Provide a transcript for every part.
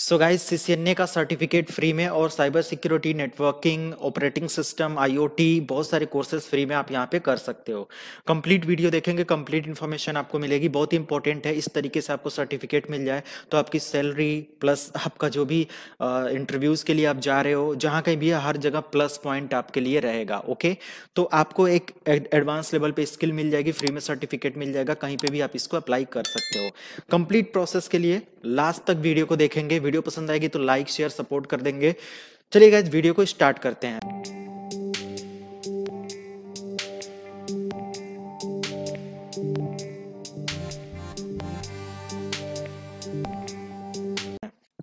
so guys सी का certificate free में और cyber security networking operating system IOT बहुत सारे कोर्सेज फ्री में आप यहाँ पे कर सकते हो कंप्लीट वीडियो देखेंगे कंप्लीट इन्फॉर्मेशन आपको मिलेगी बहुत इंपॉर्टेंट है इस तरीके से आपको सर्टिफिकेट मिल जाए तो आपकी सैलरी प्लस आपका जो भी इंटरव्यूज़ के लिए आप जा रहे हो जहाँ कहीं भी हर जगह प्लस पॉइंट आपके लिए रहेगा ओके तो आपको एक एडवांस लेवल पर स्किल मिल जाएगी फ्री में सर्टिफिकेट मिल जाएगा कहीं पर भी आप इसको अप्लाई कर सकते हो कंप्लीट प्रोसेस के लिए लास्ट तक वीडियो को देखेंगे वीडियो पसंद आएगी तो लाइक शेयर सपोर्ट कर देंगे चलिए गाइज वीडियो को स्टार्ट करते हैं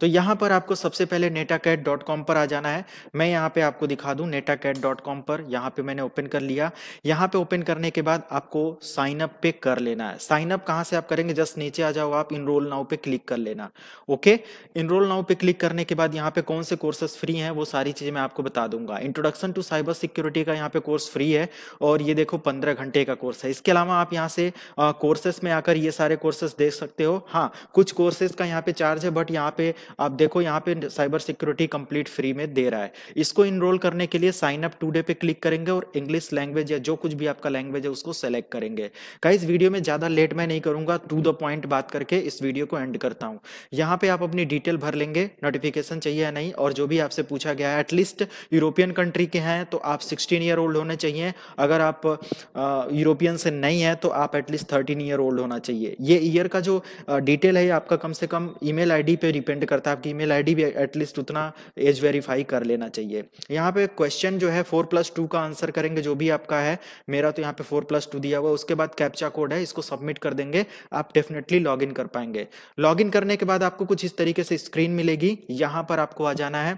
तो यहाँ पर आपको सबसे पहले netacad.com पर आ जाना है मैं यहाँ पे आपको दिखा दूँ netacad.com पर यहाँ पे मैंने ओपन कर लिया यहाँ पे ओपन करने के बाद आपको साइन अप पे कर लेना है साइन अप कहाँ से आप करेंगे जस्ट नीचे आ जाओ आप इनरोल नाउ पे क्लिक कर लेना ओके इनरोल नाउ पे क्लिक करने के बाद यहाँ पे कौन से कोर्सेज फ्री हैं वो सारी चीज़ें मैं आपको बता दूंगा इंट्रोडक्शन टू साइबर सिक्योरिटी का यहाँ पे कोर्स फ्री है और ये देखो पंद्रह घंटे का कोर्स है इसके अलावा आप यहाँ से कोर्सेस में आकर ये सारे कोर्सेस देख सकते हो हाँ कुछ कोर्सेज का यहाँ पे चार्ज है बट यहाँ पे आप देखो यहाँ पे साइबर सिक्योरिटी कंप्लीट फ्री में दे रहा है इसको इनरोल करने के लिए साइन अप टूडे पे क्लिक करेंगे और इंग्लिश लैंग्वेज या जो कुछ भी आपका लैंग्वेज है उसको सेलेक्ट करेंगे का इस वीडियो में ज़्यादा लेट मैं नहीं करूंगा टू द पॉइंट बात करके इस वीडियो को एंड करता हूँ यहाँ पे आप अपनी डिटेल भर लेंगे नोटिफिकेशन चाहिए या नहीं और जो भी आपसे पूछा गया है एटलीस्ट यूरोपियन कंट्री के हैं तो आप सिक्सटीन ईयर ओल्ड होने चाहिए अगर आप यूरोपियन से नहीं है तो आप एटलीस्ट थर्टीन ईयर ओल्ड होना चाहिए ये ईयर का जो डिटेल है आपका कम से कम ईमेल आईडी पे डिपेंड कर करता है आपकी ईमेल आईडी भी एटलीस्ट उतना एज वेरीफाई कर लेना चाहिए यहाँ पे क्वेश्चन जो है फोर प्लस टू का आंसर करेंगे जो भी आपका है मेरा तो यहाँ पे फोर प्लस टू दिया हुआ उसके बाद कैप्चा कोड है इसको सबमिट कर देंगे आप डेफिनेटली लॉग इन कर पाएंगे लॉग इन करने के बाद आपको कुछ इस तरीके से स्क्रीन मिलेगी यहाँ पर आपको आ जाना है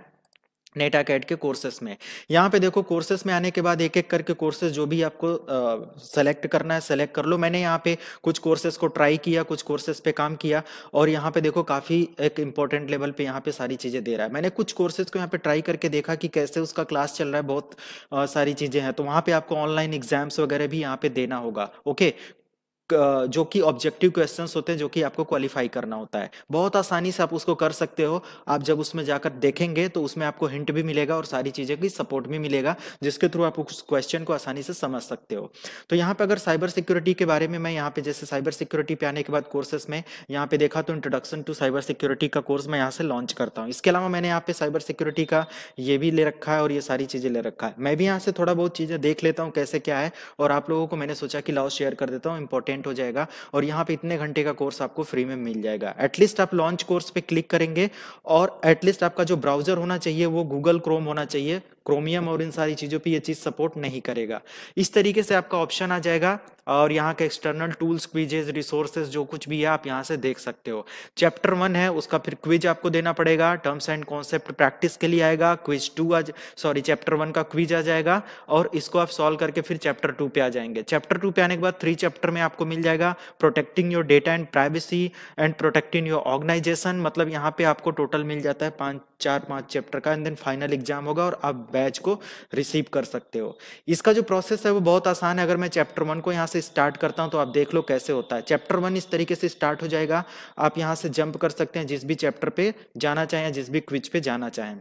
नेटा कैट के कोर्सेस में यहाँ पे देखो कोर्सेस में आने के बाद एक एक करके कोर्सेज जो भी आपको सेलेक्ट करना है सेलेक्ट कर लो मैंने यहाँ पे कुछ कोर्सेज को ट्राई किया कुछ कोर्सेज पे काम किया और यहाँ पे देखो काफ़ी एक इंपॉर्टेंट लेवल पे यहाँ पे सारी चीज़ें दे रहा है मैंने कुछ कोर्सेज को यहाँ पे ट्राई करके देखा कि कैसे उसका क्लास चल रहा है बहुत आ, सारी चीज़ें हैं तो वहाँ पर आपको ऑनलाइन एग्जाम्स वगैरह भी यहाँ पे देना होगा ओके जो कि ऑब्जेक्टिव क्वेश्चंस होते हैं जो कि आपको क्वालिफाई करना होता है बहुत आसानी से आप उसको कर सकते हो आप जब उसमें जाकर देखेंगे तो उसमें आपको हिंट भी मिलेगा और सारी चीज़ें की सपोर्ट भी मिलेगा जिसके थ्रू आप उस क्वेश्चन को आसानी से समझ सकते हो तो यहाँ पर अगर साइबर सिक्योरिटी के बारे में मैं यहाँ पे जैसे साइबर सिक्योरिटी पे आने के बाद कोर्सेस में यहाँ पे देखा तो इंट्रोडक्शन टू साइबर सिक्योरिटी का कोर्स मैं यहाँ से लॉन्च करता हूँ इसके अलावा मैंने यहाँ पे साइबर सिक्योरिटी का ये भी ले रखा है और ये सारी चीज़ें ले रखा है मैं भी यहाँ से थोड़ा बहुत चीज़ें देख लेता हूँ कैसे क्या है और आप लोगों को मैंने सोचा कि लाओ शेयर कर देता हूँ इंपॉर्टेंट कंटेंट हो जाएगा और यहाँ पे इतने घंटे का कोर्स आपको फ्री में मिल जाएगा एटलीस्ट आप लॉन्च कोर्स पे क्लिक करेंगे और एटलीस्ट आपका जो ब्राउजर होना चाहिए वो गूगल क्रोम होना चाहिए क्रोमियम और इन सारी चीज़ों पे ये चीज़ सपोर्ट नहीं करेगा इस तरीके से आपका ऑप्शन आ जाएगा और यहाँ के एक्सटर्नल टूल्स क्विजेज रिसोर्सेज जो कुछ भी है आप यहाँ से देख सकते हो चैप्टर वन है उसका फिर क्विज आपको देना पड़ेगा टर्म्स एंड कॉन्सेप्ट प्रैक्टिस के लिए आएगा क्विज टू आज सॉरी चैप्टर वन का क्विज आ जाएगा और इसको आप सॉल्व करके फिर चैप्टर टू पे आ जाएंगे चैप्टर टू पे आने के बाद थ्री चैप्टर में आपको मिल जाएगा protecting your data and privacy and protecting your organization मतलब यहाँ पे आपको टोटल मिल जाता है पाँच चार पाँच चैप्टर का एंड देन फाइनल एग्जाम होगा और आप बैच को रिसीव कर सकते हो इसका जो प्रोसेस है वो बहुत आसान है अगर मैं चैप्टर वन को यहाँ से स्टार्ट करता हूँ तो आप देख लो कैसे होता है चैप्टर वन इस तरीके से स्टार्ट हो जाएगा आप यहाँ से जंप कर सकते हैं जिस भी चैप्टर पे जाना चाहें जिस भी क्विज पे जाना चाहें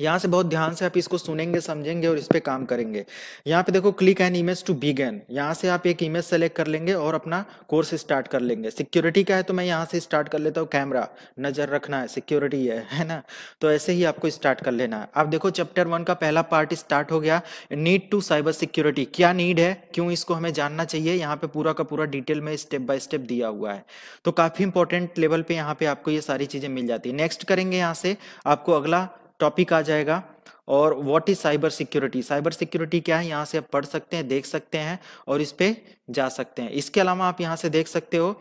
यहाँ से बहुत ध्यान से आप इसको सुनेंगे समझेंगे और इस पर काम करेंगे यहाँ पे देखो click an image to begin यहाँ से आप एक इमेज सेलेक्ट कर लेंगे और अपना कोर्स स्टार्ट कर लेंगे सिक्योरिटी का है तो मैं यहाँ से स्टार्ट कर लेता हूँ कैमरा नज़र रखना है सिक्योरिटी है है ना तो ऐसे ही आपको स्टार्ट कर लेना है आप देखो चैप्टर वन का पहला पार्ट स्टार्ट हो गया नीड टू साइबर सिक्योरिटी क्या नीड है क्यों इसको हमें जानना चाहिए यहाँ पे पूरा का पूरा डिटेल में स्टेप बाय स्टेप दिया हुआ है तो काफ़ी इंपॉर्टेंट लेवल पे यहाँ पे आपको ये सारी चीज़ें मिल जाती है नेक्स्ट करेंगे यहाँ से आपको अगला टॉपिक आ जाएगा और what is cyber security cyber security क्या है यहाँ से आप पढ़ सकते हैं देख सकते हैं और इस पर जा सकते हैं इसके अलावा आप यहाँ से देख सकते हो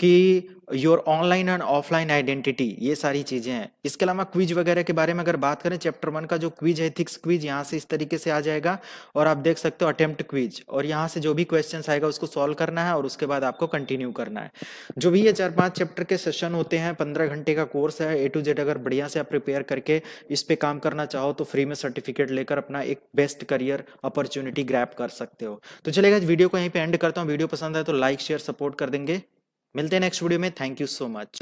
कि your online and offline identity ये सारी चीज़ें हैं इसके अलावा क्विज वगैरह के बारे में अगर बात करें चैप्टर वन का जो क्विज है थिक्स क्विज यहाँ से इस तरीके से आ जाएगा और आप देख सकते हो अटेम्प्ट क्विज और यहाँ से जो भी क्वेश्चन आएगा उसको सॉल्व करना है और उसके बाद आपको कंटिन्यू करना है जो भी ये चार पाँच चैप्टर के सेशन होते हैं पंद्रह घंटे का कोर्स है ए टू जेड अगर बढ़िया से आप प्रिपेयर करके इस पर काम करना चाहो तो फ्री में सर्टिफिकेट लेकर अपना एक बेस्ट करियर अपॉर्चुनिटी ग्रैप कर सकते हो तो चलेगा वीडियो को यहीं पर एंड कर करता हूँ वीडियो पसंद आए तो लाइक शेयर सपोर्ट कर देंगे मिलते हैं नेक्स्ट वीडियो में थैंक यू सो मच